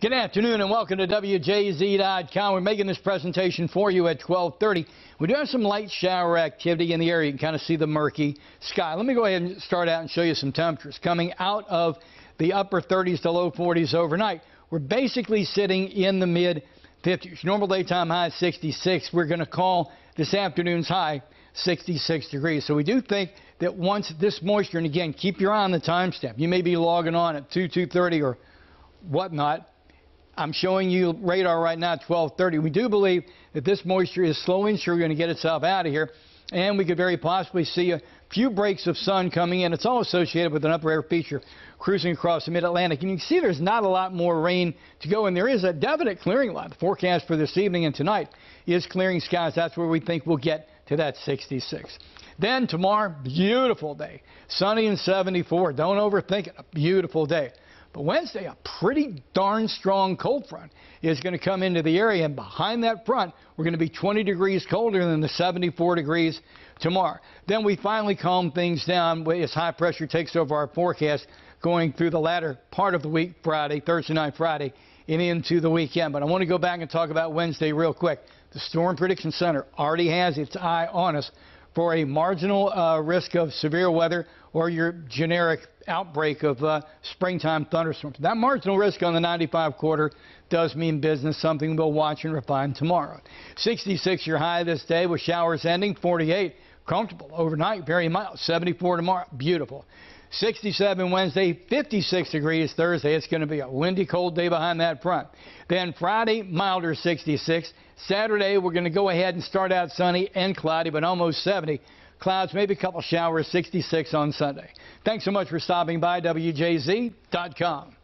Good afternoon and welcome to WJZ.com. We're making this presentation for you at 1230. We do have some light shower activity in the area. You can kind of see the murky sky. Let me go ahead and start out and show you some temperatures coming out of the upper 30s to low 40s overnight. We're basically sitting in the mid 50s. Normal daytime high 66. We're going to call this afternoon's high 66 degrees. So we do think that once this moisture, and again, keep your eye on the timestamp. You may be logging on at 2, 2.30 or whatnot I'm showing you radar right now at 1230. We do believe that this moisture is slowing, sure going to get itself out of here. And we could very possibly see a few breaks of sun coming in. It's all associated with an upper air feature cruising across the mid-Atlantic. And you can see there's not a lot more rain to go. And there is a definite clearing line. The forecast for this evening and tonight is clearing skies. That's where we think we'll get to that 66. Then tomorrow, beautiful day. Sunny and 74. Don't overthink it. A beautiful day. But Wednesday, a pretty darn strong cold front is going to come into the area, and behind that front, we're going to be 20 degrees colder than the 74 degrees tomorrow. Then we finally calm things down as high pressure takes over our forecast going through the latter part of the week, Friday, Thursday night, Friday, and into the weekend. But I want to go back and talk about Wednesday real quick. The Storm Prediction Center already has its eye on us for a marginal uh, risk of severe weather or your generic outbreak of uh, springtime thunderstorms. That marginal risk on the 95 quarter does mean business, something we'll watch and refine tomorrow. 66 your high this day with showers ending, 48 comfortable overnight, very mild, 74 tomorrow, beautiful. 67 Wednesday, 56 degrees Thursday. It's going to be a windy, cold day behind that front. Then Friday, milder 66. Saturday, we're going to go ahead and start out sunny and cloudy, but almost 70. Clouds, maybe a couple showers, 66 on Sunday. Thanks so much for stopping by, WJZ.com.